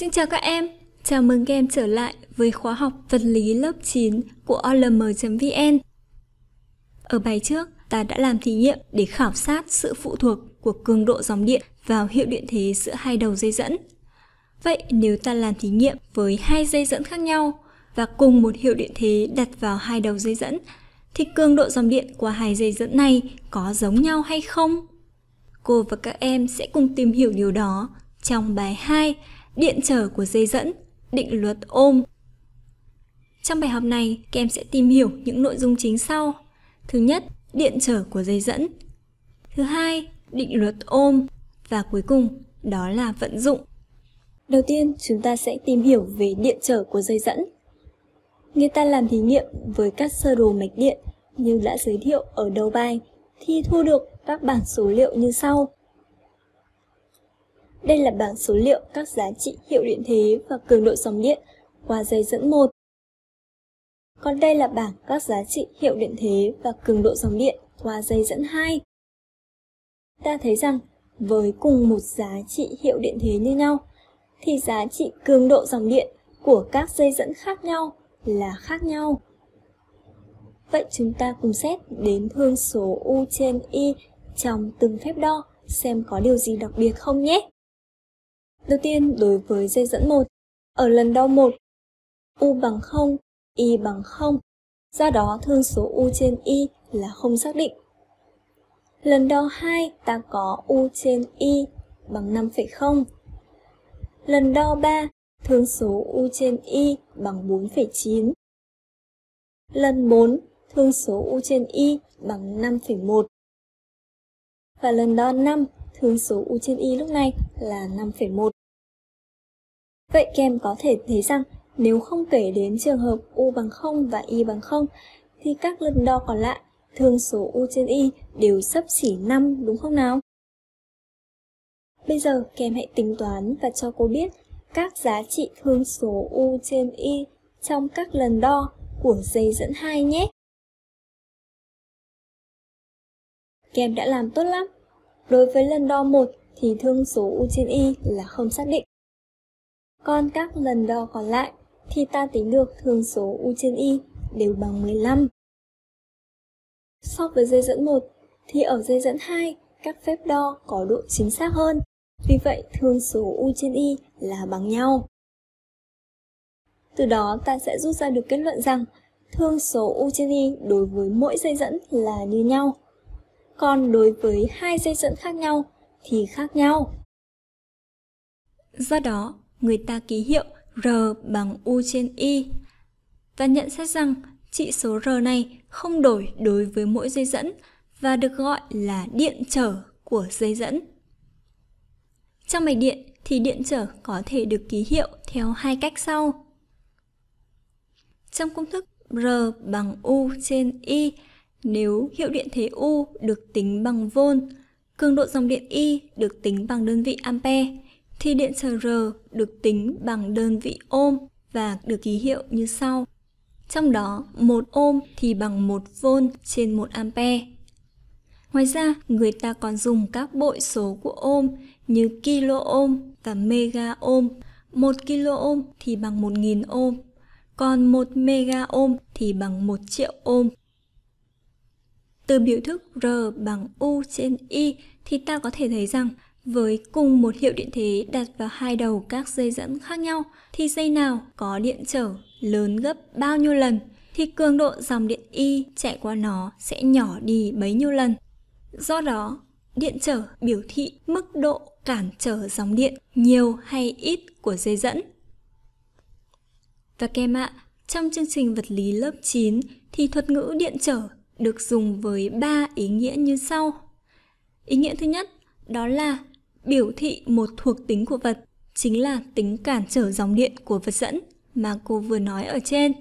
Xin chào các em, chào mừng các em trở lại với khóa học vật lý lớp 9 của olm.vn. Ở bài trước, ta đã làm thí nghiệm để khảo sát sự phụ thuộc của cường độ dòng điện vào hiệu điện thế giữa hai đầu dây dẫn. Vậy nếu ta làm thí nghiệm với hai dây dẫn khác nhau và cùng một hiệu điện thế đặt vào hai đầu dây dẫn thì cường độ dòng điện qua hai dây dẫn này có giống nhau hay không? Cô và các em sẽ cùng tìm hiểu điều đó trong bài 2 điện trở của dây dẫn, định luật ôm. Trong bài học này, các em sẽ tìm hiểu những nội dung chính sau. Thứ nhất, điện trở của dây dẫn. Thứ hai, định luật ôm. Và cuối cùng, đó là vận dụng. Đầu tiên, chúng ta sẽ tìm hiểu về điện trở của dây dẫn. Người ta làm thí nghiệm với các sơ đồ mạch điện như đã giới thiệu ở đầu bài thì thu được các bảng số liệu như sau. Đây là bảng số liệu các giá trị hiệu điện thế và cường độ dòng điện qua dây dẫn 1. Còn đây là bảng các giá trị hiệu điện thế và cường độ dòng điện qua dây dẫn 2. Ta thấy rằng với cùng một giá trị hiệu điện thế như nhau thì giá trị cường độ dòng điện của các dây dẫn khác nhau là khác nhau. Vậy chúng ta cùng xét đến thương số U trên Y trong từng phép đo xem có điều gì đặc biệt không nhé. Đầu tiên đối với dây dẫn một ở lần đo một U bằng 0, Y bằng 0. Do đó thương số U trên Y là không xác định. Lần đo 2 ta có U trên Y bằng 5,0. Lần đo 3 thương số U trên Y bằng 4,9. Lần 4 thương số U trên Y bằng 5,1. Và lần đo 5 thương số U trên Y lúc này là 5,1. Vậy các em có thể thấy rằng nếu không kể đến trường hợp U bằng 0 và Y bằng 0 thì các lần đo còn lại thường số U trên Y đều sấp xỉ 5 đúng không nào? Bây giờ các em hãy tính toán và cho cô biết các giá trị thương số U trên Y trong các lần đo của dây dẫn 2 nhé. Kem đã làm tốt lắm. Đối với lần đo 1 thì thương số U trên Y là không xác định. Còn các lần đo còn lại thì ta tính được thường số u trên y đều bằng 15. So với dây dẫn 1 thì ở dây dẫn 2 các phép đo có độ chính xác hơn. Vì vậy thường số u trên y là bằng nhau. Từ đó ta sẽ rút ra được kết luận rằng thương số u trên y đối với mỗi dây dẫn là như nhau. Còn đối với hai dây dẫn khác nhau thì khác nhau. Do đó, người ta ký hiệu R bằng U trên Y. Và nhận xét rằng trị số R này không đổi đối với mỗi dây dẫn và được gọi là điện trở của dây dẫn. Trong mạch điện thì điện trở có thể được ký hiệu theo hai cách sau. Trong công thức R bằng U trên Y, nếu hiệu điện thế U được tính bằng vôn, cường độ dòng điện Y được tính bằng đơn vị ampere, thì điện trở R được tính bằng đơn vị ôm và được ký hiệu như sau. Trong đó, 1 ôm thì bằng 1 V trên 1 ampe. Ngoài ra, người ta còn dùng các bội số của ôm như kilo ôm và mega ôm. 1 kilo ôm thì bằng 1.000 ôm, còn 1 mega ôm thì bằng 1 triệu ôm. Từ biểu thức R bằng U trên I thì ta có thể thấy rằng với cùng một hiệu điện thế đặt vào hai đầu các dây dẫn khác nhau thì dây nào có điện trở lớn gấp bao nhiêu lần thì cường độ dòng điện Y chạy qua nó sẽ nhỏ đi bấy nhiêu lần. Do đó, điện trở biểu thị mức độ cản trở dòng điện nhiều hay ít của dây dẫn. Và các em ạ, trong chương trình vật lý lớp 9 thì thuật ngữ điện trở được dùng với 3 ý nghĩa như sau. Ý nghĩa thứ nhất đó là biểu thị một thuộc tính của vật chính là tính cản trở dòng điện của vật dẫn mà cô vừa nói ở trên.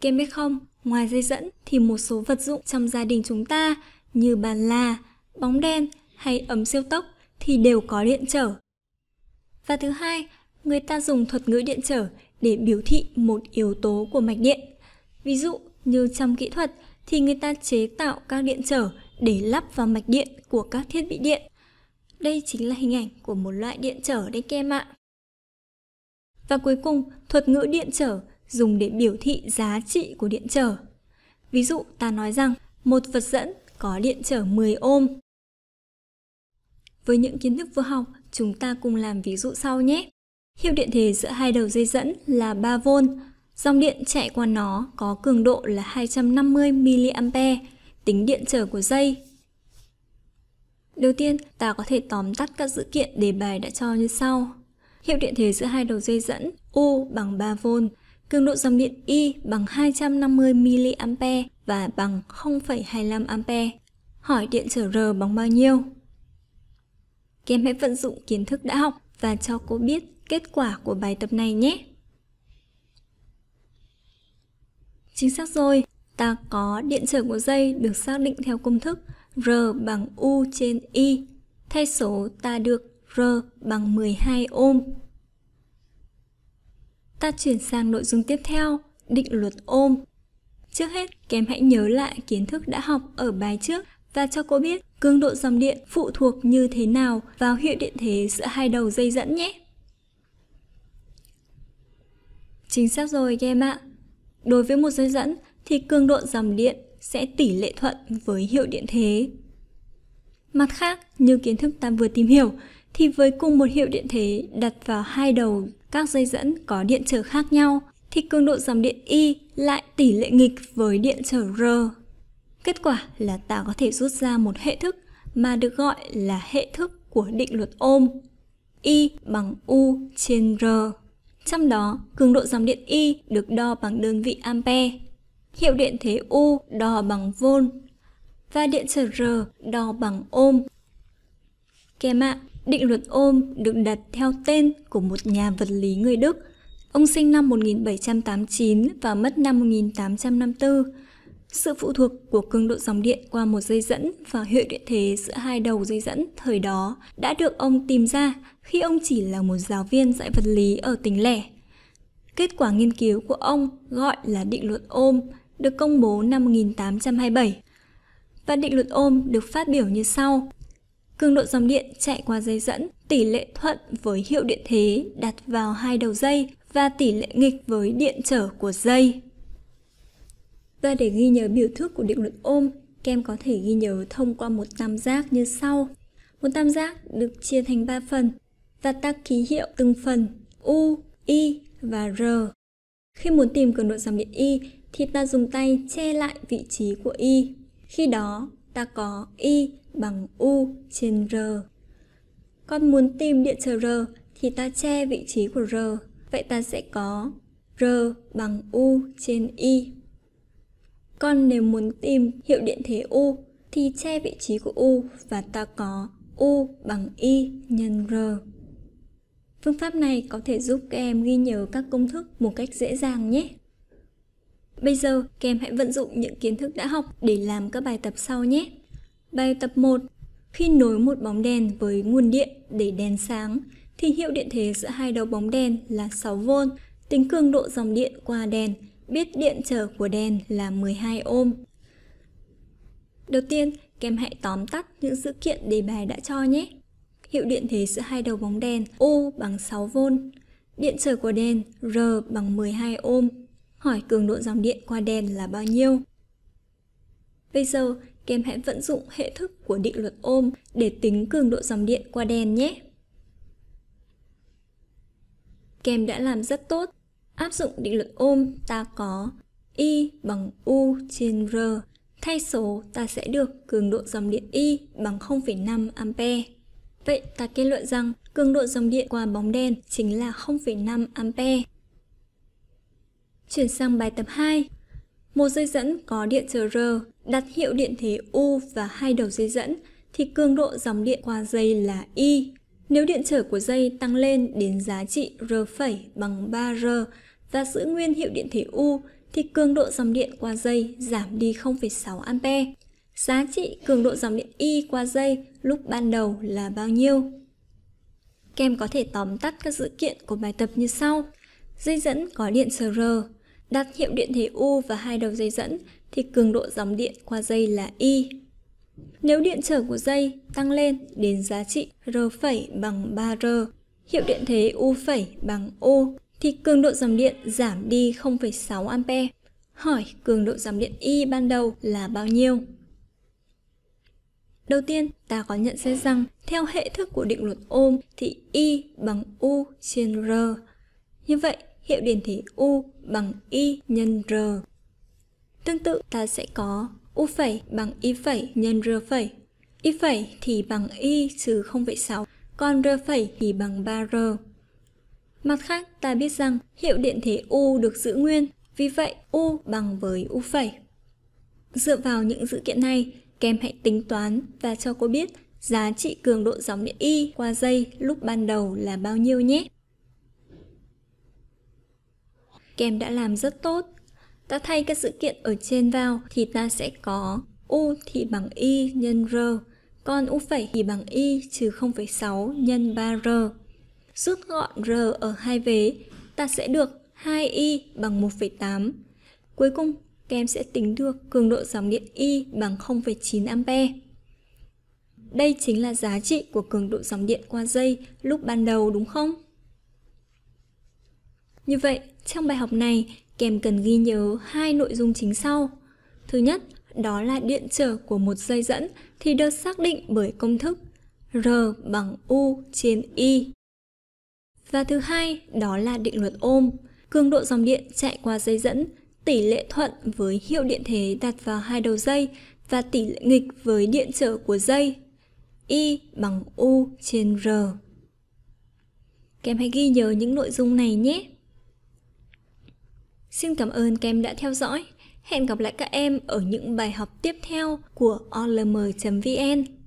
Kem biết không, ngoài dây dẫn thì một số vật dụng trong gia đình chúng ta như bàn là, bóng đen hay ấm siêu tốc thì đều có điện trở. Và thứ hai, người ta dùng thuật ngữ điện trở để biểu thị một yếu tố của mạch điện. Ví dụ như trong kỹ thuật thì người ta chế tạo các điện trở để lắp vào mạch điện của các thiết bị điện đây chính là hình ảnh của một loại điện trở đấy các em ạ. Và cuối cùng, thuật ngữ điện trở dùng để biểu thị giá trị của điện trở. Ví dụ ta nói rằng một vật dẫn có điện trở 10 ôm. Với những kiến thức vừa học, chúng ta cùng làm ví dụ sau nhé. Hiệu điện thế giữa hai đầu dây dẫn là 3V, dòng điện chạy qua nó có cường độ là 250 mA, tính điện trở của dây Đầu tiên, ta có thể tóm tắt các dữ kiện đề bài đã cho như sau. Hiệu điện thế giữa hai đầu dây dẫn U bằng 3V, cường độ dòng điện I bằng 250 mA và bằng 0,25 A. Hỏi điện trở R bằng bao nhiêu? Các hãy vận dụng kiến thức đã học và cho cô biết kết quả của bài tập này nhé. Chính xác rồi, ta có điện trở của dây được xác định theo công thức R bằng U trên Y. Thay số ta được R bằng 12 ôm. Ta chuyển sang nội dung tiếp theo, định luật Ôm. Trước hết, kèm hãy nhớ lại kiến thức đã học ở bài trước và cho cô biết cường độ dòng điện phụ thuộc như thế nào vào hiệu điện thế giữa hai đầu dây dẫn nhé. Chính xác rồi các em ạ. Đối với một dây dẫn thì cường độ dòng điện sẽ tỷ lệ thuận với hiệu điện thế. Mặt khác, như kiến thức ta vừa tìm hiểu, thì với cùng một hiệu điện thế đặt vào hai đầu các dây dẫn có điện trở khác nhau, thì cường độ dòng điện Y lại tỷ lệ nghịch với điện trở R. Kết quả là ta có thể rút ra một hệ thức mà được gọi là hệ thức của định luật ôm. Y bằng U trên R. Trong đó, cường độ dòng điện Y được đo bằng đơn vị ampere. Hiệu điện thế U đo bằng vôn và điện trở R đo bằng ôm. Kèm em ạ, định luật Ôm được đặt theo tên của một nhà vật lý người Đức. Ông sinh năm 1789 và mất năm 1854. Sự phụ thuộc của cường độ dòng điện qua một dây dẫn và hiệu điện thế giữa hai đầu dây dẫn thời đó đã được ông tìm ra khi ông chỉ là một giáo viên dạy vật lý ở tỉnh lẻ. Kết quả nghiên cứu của ông gọi là định luật Ôm được công bố năm 1827. Và định luật ôm được phát biểu như sau. Cường độ dòng điện chạy qua dây dẫn tỷ lệ thuận với hiệu điện thế đặt vào hai đầu dây và tỷ lệ nghịch với điện trở của dây. Và để ghi nhớ biểu thức của định luật ôm, kem có thể ghi nhớ thông qua một tam giác như sau. Một tam giác được chia thành 3 phần và ta ký hiệu từng phần U, I và R. Khi muốn tìm cường độ dòng điện I, thì ta dùng tay che lại vị trí của y. Khi đó, ta có y bằng u trên r. Con muốn tìm điện trở r thì ta che vị trí của r. Vậy ta sẽ có r bằng u trên y. Con nếu muốn tìm hiệu điện thế u thì che vị trí của u và ta có u bằng y nhân r. Phương pháp này có thể giúp các em ghi nhớ các công thức một cách dễ dàng nhé. Bây giờ, các em hãy vận dụng những kiến thức đã học để làm các bài tập sau nhé. Bài tập 1. Khi nối một bóng đèn với nguồn điện để đèn sáng, thì hiệu điện thế giữa hai đầu bóng đèn là 6V. Tính cường độ dòng điện qua đèn, biết điện trở của đèn là 12 ôm Đầu tiên, các em hãy tóm tắt những sự kiện đề bài đã cho nhé. Hiệu điện thế giữa hai đầu bóng đèn u bằng 6V, điện trở của đèn R bằng 12 ohm hỏi cường độ dòng điện qua đèn là bao nhiêu. Bây giờ, các hãy vận dụng hệ thức của định luật ôm để tính cường độ dòng điện qua đèn nhé. Các đã làm rất tốt. Áp dụng định luật ôm ta có Y bằng U trên R. Thay số ta sẽ được cường độ dòng điện Y bằng 0,5 A. Vậy ta kết luận rằng cường độ dòng điện qua bóng đèn chính là 0,5 A. Chuyển sang bài tập 2. Một dây dẫn có điện trở R đặt hiệu điện thế U và hai đầu dây dẫn thì cường độ dòng điện qua dây là I. Nếu điện trở của dây tăng lên đến giá trị R' phẩy bằng 3R và giữ nguyên hiệu điện thế U thì cường độ dòng điện qua dây giảm đi 0,6 A. Giá trị cường độ dòng điện I qua dây lúc ban đầu là bao nhiêu? Kem có thể tóm tắt các dữ kiện của bài tập như sau. Dây dẫn có điện trở r Đặt hiệu điện thế U và hai đầu dây dẫn thì cường độ dòng điện qua dây là I. Nếu điện trở của dây tăng lên đến giá trị R phẩy bằng 3R, hiệu điện thế U phẩy bằng U thì cường độ dòng điện giảm đi 0,6 A. Hỏi cường độ dòng điện I ban đầu là bao nhiêu? Đầu tiên, ta có nhận xét rằng theo hệ thức của định luật ôm thì I bằng U trên R. Như vậy, hiệu điển thể U bằng Y nhân R. Tương tự ta sẽ có U phẩy bằng Y phẩy nhân R phẩy. Y phẩy thì bằng Y trừ 0,6, còn R phẩy thì bằng 3R. Mặt khác, ta biết rằng hiệu điện thế U được giữ nguyên, vì vậy U bằng với U phẩy. Dựa vào những dữ kiện này, các hãy tính toán và cho cô biết giá trị cường độ dòng điện Y qua dây lúc ban đầu là bao nhiêu nhé. Kem đã làm rất tốt. Ta thay các sự kiện ở trên vào thì ta sẽ có U thì bằng Y nhân R, còn U phẩy thì bằng Y trừ 0,6 nhân 3R. Rút gọn R ở hai vế, ta sẽ được 2Y bằng 1,8. Cuối cùng, kem sẽ tính được cường độ dòng điện Y bằng 0,9 A. Đây chính là giá trị của cường độ dòng điện qua dây lúc ban đầu đúng không? Như vậy, trong bài học này, kèm cần ghi nhớ hai nội dung chính sau. Thứ nhất, đó là điện trở của một dây dẫn thì được xác định bởi công thức R bằng U trên I. Và thứ hai, đó là định luật ôm. Cường độ dòng điện chạy qua dây dẫn tỷ lệ thuận với hiệu điện thế đặt vào hai đầu dây và tỷ lệ nghịch với điện trở của dây. I bằng U trên R. kèm hãy ghi nhớ những nội dung này nhé! Xin cảm ơn các em đã theo dõi. Hẹn gặp lại các em ở những bài học tiếp theo của olm.vn.